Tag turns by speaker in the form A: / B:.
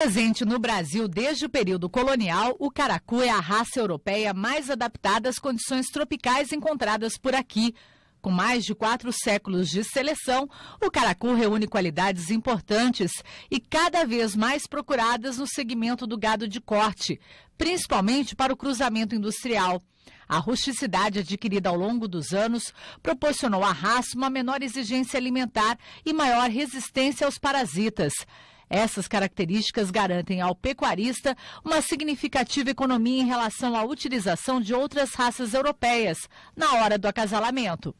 A: Presente no Brasil desde o período colonial, o caracu é a raça europeia mais adaptada às condições tropicais encontradas por aqui. Com mais de quatro séculos de seleção, o caracu reúne qualidades importantes e cada vez mais procuradas no segmento do gado de corte, principalmente para o cruzamento industrial. A rusticidade adquirida ao longo dos anos proporcionou à raça uma menor exigência alimentar e maior resistência aos parasitas. Essas características garantem ao pecuarista uma significativa economia em relação à utilização de outras raças europeias na hora do acasalamento.